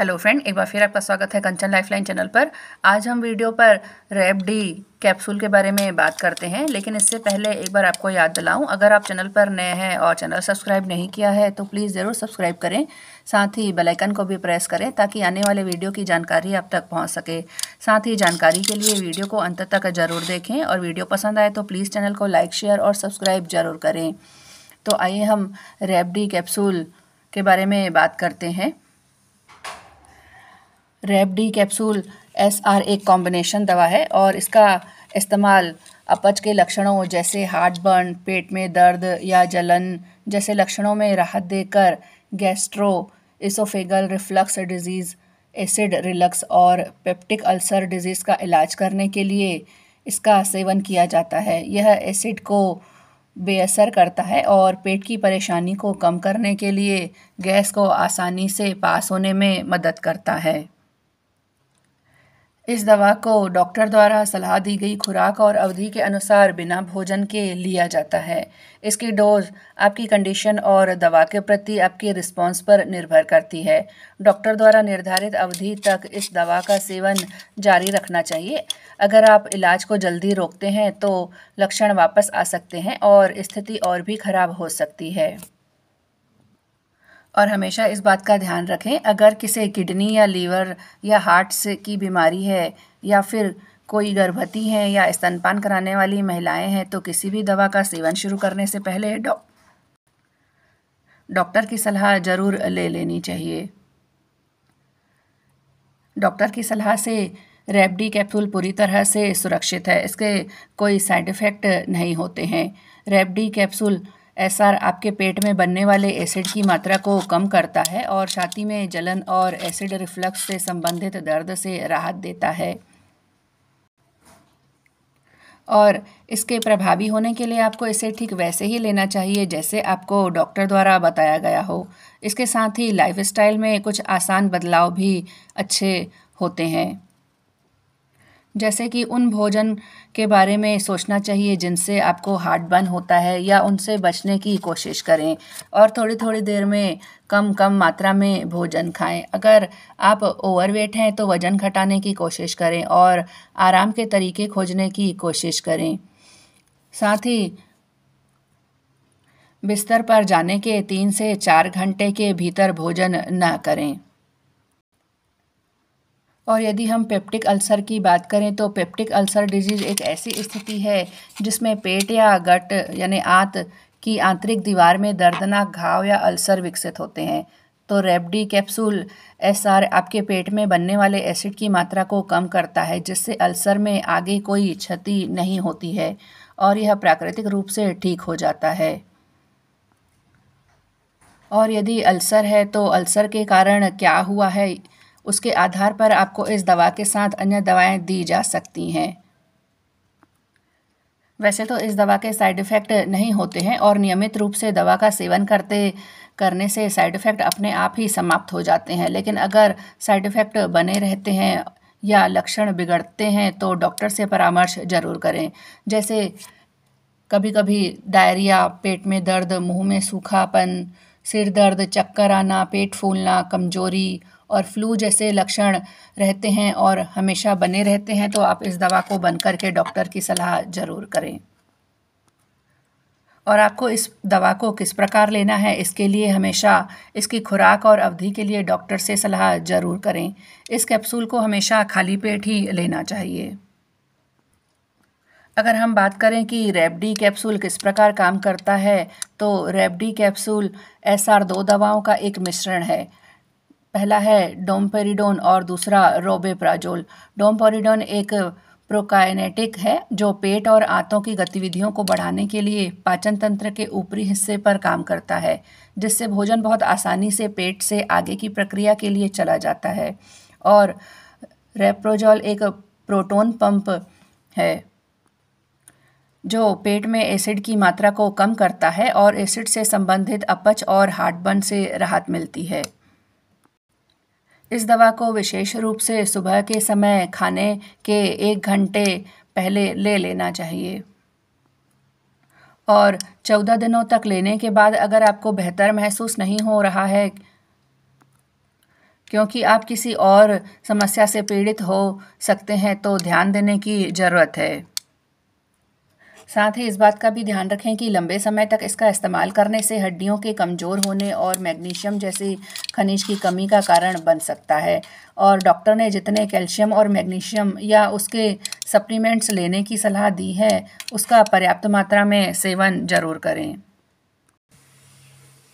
hello friend एक बार फिर आपका स्वागत है कंचन लाइफलाइन चैनल पर आज हम वीडियो पर रेबडी डी कैप्सूल के बारे में बात करते हैं लेकिन इससे पहले एक बार आपको याद दिलाऊं अगर आप चैनल पर नए हैं और चैनल सब्सक्राइब नहीं किया है तो प्लीज़ ज़रूर सब्सक्राइब करें साथ ही बेल आइकन को भी प्रेस करें ताकि आने वाले वीडियो की जानकारी आप तक पहुँच सके साथ ही जानकारी के लिए वीडियो को अंत तक ज़रूर देखें और वीडियो पसंद आए तो प्लीज़ चैनल को लाइक शेयर और सब्सक्राइब ज़रूर करें तो आइए हम रेप डी कैप्सूल के बारे में बात करते हैं rep D capsule S R एक कॉम्बिनेशन दवा है और इसका इस्तेमाल अपच के लक्षणों जैसे हार्ट बर्न पेट में दर्द या जलन जैसे लक्षणों में राहत देकर gastro oesophageal reflux disease acid reflux और पेप्टिक अल्सर डिजीज़ का इलाज करने के लिए इसका सेवन किया जाता है यह एसिड को बेअसर करता है और पेट की परेशानी को कम करने के लिए गैस को आसानी से पास होने में मदद करता है इस दवा को डॉक्टर द्वारा सलाह दी गई खुराक और अवधि के अनुसार बिना भोजन के लिया जाता है इसकी डोज आपकी कंडीशन और दवा के प्रति आपके रिस्पांस पर निर्भर करती है डॉक्टर द्वारा निर्धारित अवधि तक इस दवा का सेवन जारी रखना चाहिए अगर आप इलाज को जल्दी रोकते हैं तो लक्षण वापस आ सकते हैं और स्थिति और भी खराब हो सकती है और हमेशा इस बात का ध्यान रखें अगर किसी किडनी या लीवर या हार्ट से की बीमारी है या फिर कोई गर्भवती हैं या स्तनपान कराने वाली महिलाएं हैं तो किसी भी दवा का सेवन शुरू करने से पहले डॉ डॉक्टर की सलाह ज़रूर ले लेनी चाहिए डॉक्टर की सलाह से रेबडी कैप्सूल पूरी तरह से सुरक्षित है इसके कोई साइड इफ़ेक्ट नहीं होते हैं रेबडी कैप्सूल एस आपके पेट में बनने वाले एसिड की मात्रा को कम करता है और छाती में जलन और एसिड रिफ्लक्स से संबंधित दर्द से राहत देता है और इसके प्रभावी होने के लिए आपको इसे ठीक वैसे ही लेना चाहिए जैसे आपको डॉक्टर द्वारा बताया गया हो इसके साथ ही लाइफस्टाइल में कुछ आसान बदलाव भी अच्छे होते हैं जैसे कि उन भोजन के बारे में सोचना चाहिए जिनसे आपको हार्ट बर्न होता है या उनसे बचने की कोशिश करें और थोड़ी थोड़ी देर में कम कम मात्रा में भोजन खाएं अगर आप ओवरवेट हैं तो वज़न घटाने की कोशिश करें और आराम के तरीके खोजने की कोशिश करें साथ ही बिस्तर पर जाने के तीन से चार घंटे के भीतर भोजन न करें और यदि हम पेप्टिक अल्सर की बात करें तो पेप्टिक अल्सर डिजीज़ एक ऐसी स्थिति है जिसमें पेट या गट यानी आंत की आंतरिक दीवार में दर्दनाक घाव या अल्सर विकसित होते हैं तो रेबडी कैप्सूल एस आर आपके पेट में बनने वाले एसिड की मात्रा को कम करता है जिससे अल्सर में आगे कोई क्षति नहीं होती है और यह प्राकृतिक रूप से ठीक हो जाता है और यदि अल्सर है तो अल्सर के कारण क्या हुआ है उसके आधार पर आपको इस दवा के साथ अन्य दवाएं दी जा सकती हैं वैसे तो इस दवा के साइड इफ़ेक्ट नहीं होते हैं और नियमित रूप से दवा का सेवन करते करने से साइड इफ़ेक्ट अपने आप ही समाप्त हो जाते हैं लेकिन अगर साइड इफ़ेक्ट बने रहते हैं या लक्षण बिगड़ते हैं तो डॉक्टर से परामर्श जरूर करें जैसे कभी कभी डायरिया पेट में दर्द मुंह में सूखापन सिर दर्द चक्कर आना पेट फूलना कमजोरी और फ्लू जैसे लक्षण रहते हैं और हमेशा बने रहते हैं तो आप इस दवा को बंद करके डॉक्टर की सलाह ज़रूर करें और आपको इस दवा को किस प्रकार लेना है इसके लिए हमेशा इसकी खुराक और अवधि के लिए डॉक्टर से सलाह ज़रूर करें इस कैप्सूल को हमेशा खाली पेट ही लेना चाहिए अगर हम बात करें कि रेबडी कैप्सूल किस प्रकार काम करता है तो रेबडी कैप्सूल एस आर दो दवाओं का एक मिश्रण है पहला है डोमपेरिडोन और दूसरा रोबेप्राजोल डोमपेरिडोन एक प्रोकाइनेटिक है जो पेट और आंतों की गतिविधियों को बढ़ाने के लिए पाचन तंत्र के ऊपरी हिस्से पर काम करता है जिससे भोजन बहुत आसानी से पेट से आगे की प्रक्रिया के लिए चला जाता है और रेप्रोजॉल एक प्रोटोन पंप है जो पेट में एसिड की मात्रा को कम करता है और एसिड से संबंधित अपच और हार्टबर्न से राहत मिलती है इस दवा को विशेष रूप से सुबह के समय खाने के एक घंटे पहले ले लेना चाहिए और चौदह दिनों तक लेने के बाद अगर आपको बेहतर महसूस नहीं हो रहा है क्योंकि आप किसी और समस्या से पीड़ित हो सकते हैं तो ध्यान देने की ज़रूरत है साथ ही इस बात का भी ध्यान रखें कि लंबे समय तक इसका इस्तेमाल करने से हड्डियों के कमज़ोर होने और मैग्नीशियम जैसी खनिज की कमी का कारण बन सकता है और डॉक्टर ने जितने कैल्शियम और मैग्नीशियम या उसके सप्लीमेंट्स लेने की सलाह दी है उसका पर्याप्त मात्रा में सेवन ज़रूर करें